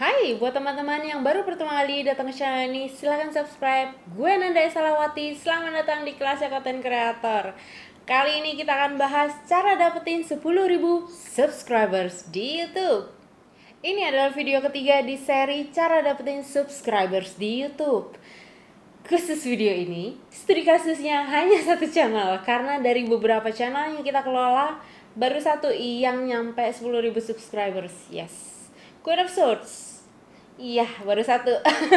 Hai, buat teman-teman yang baru pertama kali datang ke channel ini, silahkan subscribe. Gue Nanda Salawati, selamat datang di kelas konten kreator. Kali ini kita akan bahas cara dapetin 10.000 subscribers di YouTube. Ini adalah video ketiga di seri cara dapetin subscribers di YouTube. Khusus video ini, studi kasusnya hanya satu channel karena dari beberapa channel yang kita kelola, baru satu yang nyampe 10.000 subscribers. Yes. Queen of Swords. Iya, baru satu.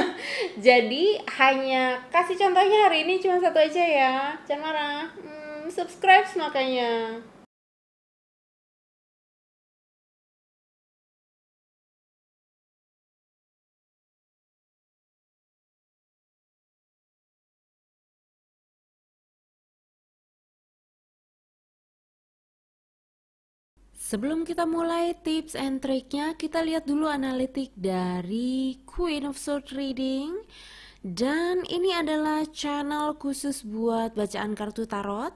Jadi hanya kasih contohnya hari ini cuma satu aja ya. Jangan marah. Hmm, subscribe makanya. Sebelum kita mulai tips and triknya, kita lihat dulu analitik dari Queen of Sword Reading. Dan ini adalah channel khusus buat bacaan kartu tarot.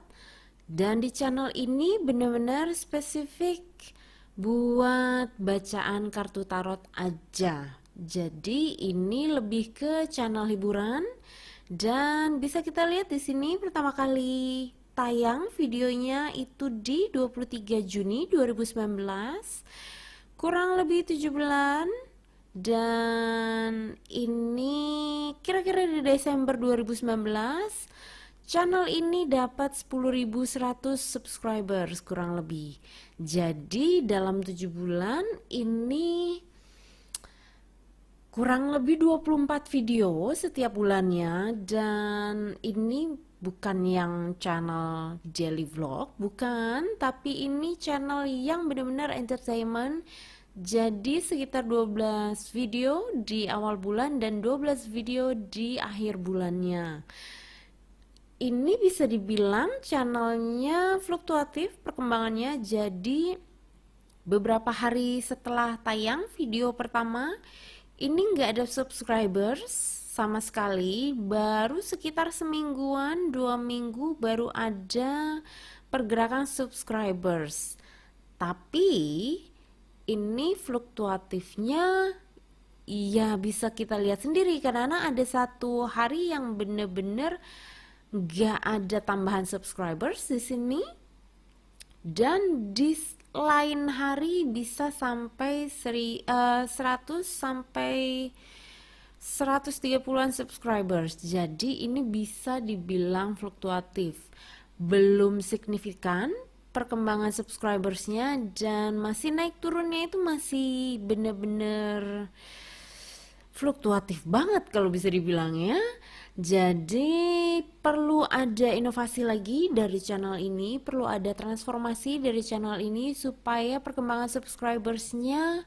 Dan di channel ini benar-benar spesifik buat bacaan kartu tarot aja. Jadi ini lebih ke channel hiburan dan bisa kita lihat di sini pertama kali tayang videonya itu di 23 Juni 2019 kurang lebih 7 bulan dan ini kira-kira di Desember 2019 channel ini dapat 10.100 subscribers kurang lebih. Jadi dalam 7 bulan ini kurang lebih 24 video setiap bulannya dan ini bukan yang channel jelly vlog, bukan, tapi ini channel yang benar-benar entertainment. Jadi sekitar 12 video di awal bulan dan 12 video di akhir bulannya. Ini bisa dibilang channelnya fluktuatif perkembangannya. Jadi beberapa hari setelah tayang video pertama, ini nggak ada subscribers, sama sekali baru sekitar semingguan dua minggu baru ada pergerakan subscribers tapi ini fluktuatifnya ya bisa kita lihat sendiri karena ada satu hari yang bener-bener gak ada tambahan subscribers di sini dan di lain hari bisa sampai seri, uh, eh, 100 sampai 130-an subscribers. Jadi ini bisa dibilang fluktuatif. Belum signifikan perkembangan subscribersnya dan masih naik turunnya itu masih bener-bener fluktuatif banget kalau bisa dibilang ya. Jadi perlu ada inovasi lagi dari channel ini, perlu ada transformasi dari channel ini supaya perkembangan subscribersnya nya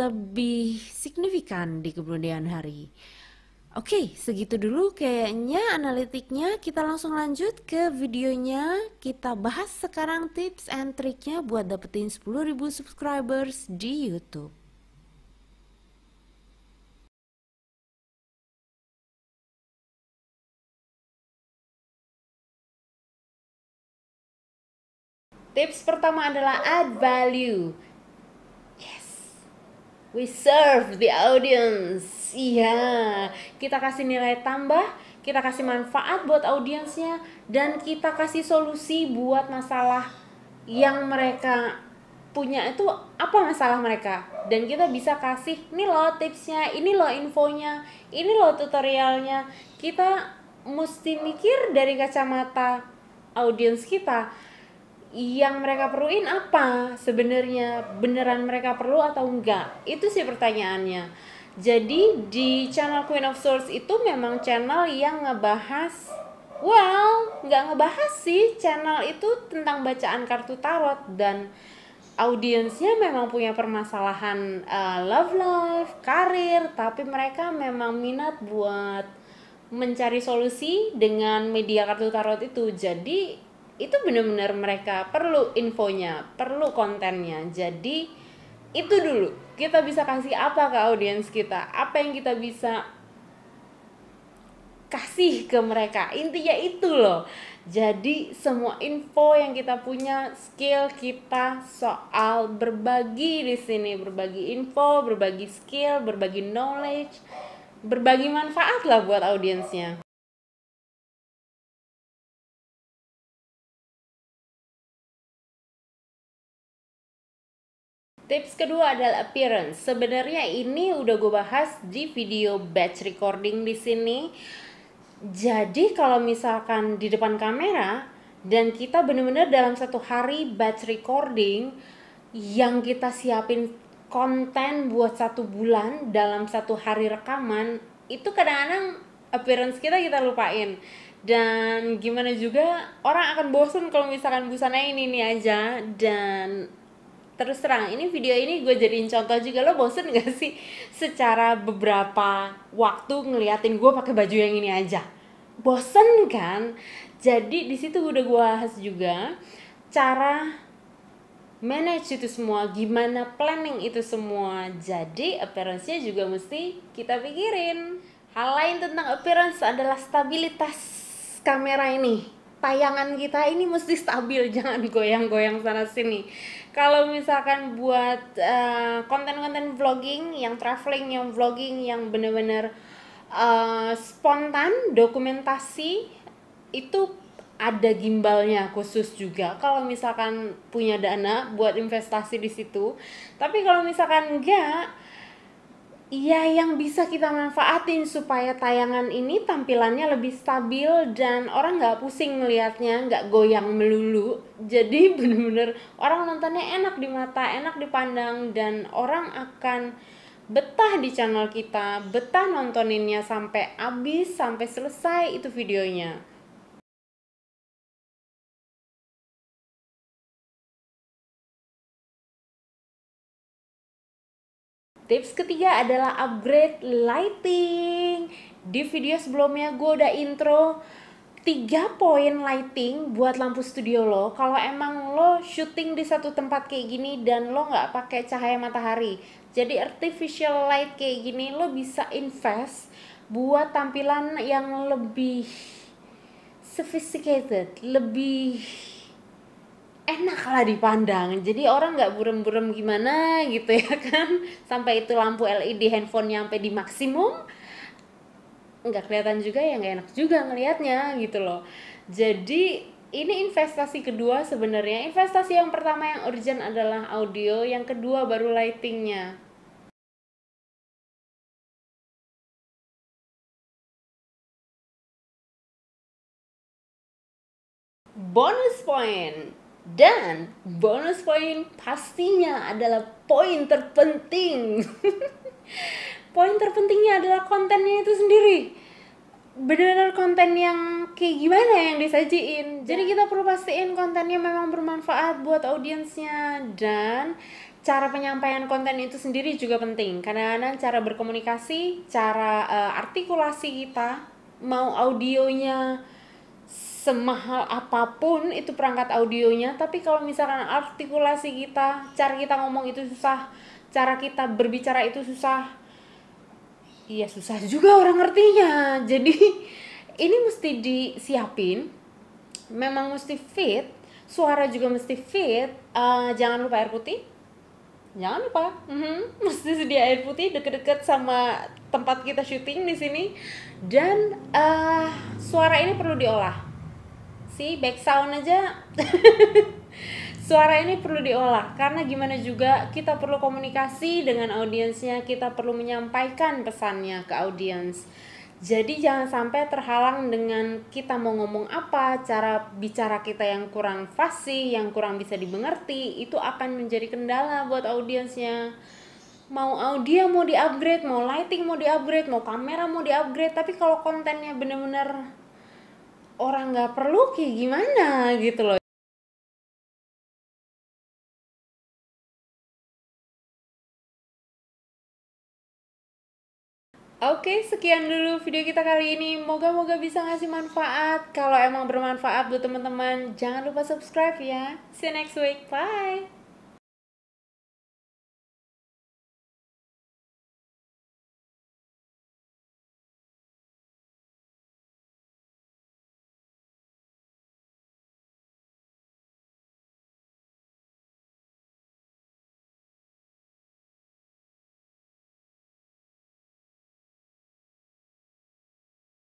lebih signifikan di kemudian hari. Oke, segitu dulu kayaknya analitiknya. Kita langsung lanjut ke videonya. Kita bahas sekarang tips and triknya buat dapetin 10.000 subscribers di YouTube. Tips pertama adalah add value. We serve the audience. Iya, kita kasih nilai tambah, kita kasih manfaat buat audiensnya dan kita kasih solusi buat masalah yang mereka punya itu apa masalah mereka dan kita bisa kasih ini loh tipsnya ini loh infonya ini loh tutorialnya kita mesti mikir dari kacamata audiens kita yang mereka perluin apa sebenarnya beneran mereka perlu atau enggak itu sih pertanyaannya jadi di channel Queen of Swords itu memang channel yang ngebahas well nggak ngebahas sih channel itu tentang bacaan kartu tarot dan audiensnya memang punya permasalahan uh, love life, karir, tapi mereka memang minat buat mencari solusi dengan media kartu tarot itu. Jadi itu benar-benar mereka perlu infonya perlu kontennya jadi itu dulu kita bisa kasih apa ke audiens kita apa yang kita bisa kasih ke mereka intinya itu loh jadi semua info yang kita punya skill kita soal berbagi di sini berbagi info berbagi skill berbagi knowledge berbagi manfaat lah buat audiensnya Tips kedua adalah appearance. Sebenarnya ini udah gue bahas di video batch recording di sini. Jadi kalau misalkan di depan kamera dan kita bener-bener dalam satu hari batch recording yang kita siapin konten buat satu bulan dalam satu hari rekaman itu kadang-kadang appearance kita kita lupain dan gimana juga orang akan bosen kalau misalkan busana ini ini aja dan terus terang ini video ini gue jadiin contoh juga lo bosen gak sih secara beberapa waktu ngeliatin gue pakai baju yang ini aja bosen kan jadi di situ udah gue bahas juga cara manage itu semua gimana planning itu semua jadi appearance-nya juga mesti kita pikirin hal lain tentang appearance adalah stabilitas kamera ini tayangan kita ini mesti stabil jangan goyang-goyang sana sini kalau misalkan buat uh, konten-konten vlogging yang traveling yang vlogging yang bener-bener uh, spontan dokumentasi itu ada gimbalnya khusus juga kalau misalkan punya dana buat investasi di situ tapi kalau misalkan enggak Iya, yang bisa kita manfaatin supaya tayangan ini tampilannya lebih stabil dan orang nggak pusing melihatnya nggak goyang melulu jadi bener-bener orang nontonnya enak di mata enak dipandang dan orang akan betah di channel kita betah nontoninnya sampai habis sampai selesai itu videonya Tips ketiga adalah upgrade lighting. Di video sebelumnya gue udah intro tiga poin lighting buat lampu studio lo kalau emang lo syuting di satu tempat kayak gini dan lo nggak pakai cahaya matahari jadi artificial light kayak gini lo bisa invest buat tampilan yang lebih sophisticated lebih enak lah dipandang jadi orang nggak burem-burem gimana gitu ya kan sampai itu lampu LED handphone sampai di maksimum nggak kelihatan juga ya nggak enak juga ngelihatnya gitu loh jadi ini investasi kedua sebenarnya investasi yang pertama yang urgent adalah audio yang kedua baru lightingnya bonus point dan bonus poin pastinya adalah poin terpenting. poin terpentingnya adalah kontennya itu sendiri. Benar-benar konten yang kayak gimana yang disajiin. Jadi kita perlu pastiin kontennya memang bermanfaat buat audiensnya dan cara penyampaian konten itu sendiri juga penting. Karena cara berkomunikasi, cara uh, artikulasi kita, mau audionya semahal apapun itu perangkat audionya tapi kalau misalkan artikulasi kita cara kita ngomong itu susah cara kita berbicara itu susah iya susah juga orang ngertinya jadi ini mesti disiapin memang mesti fit suara juga mesti fit uh, jangan lupa air putih jangan lupa mm-hmm. mesti sedia air putih deket-deket sama tempat kita syuting di sini dan uh, suara ini perlu diolah sih back sound aja suara ini perlu diolah karena gimana juga kita perlu komunikasi dengan audiensnya kita perlu menyampaikan pesannya ke audiens jadi jangan sampai terhalang dengan kita mau ngomong apa, cara bicara kita yang kurang fasih, yang kurang bisa dimengerti, itu akan menjadi kendala buat audiensnya. Mau audio mau di-upgrade, mau lighting mau di-upgrade, mau kamera mau di-upgrade, tapi kalau kontennya bener-bener orang nggak perlu kayak gimana gitu loh Oke, sekian dulu video kita kali ini. Moga-moga bisa ngasih manfaat. Kalau emang bermanfaat buat teman-teman, jangan lupa subscribe ya. See you next week. Bye.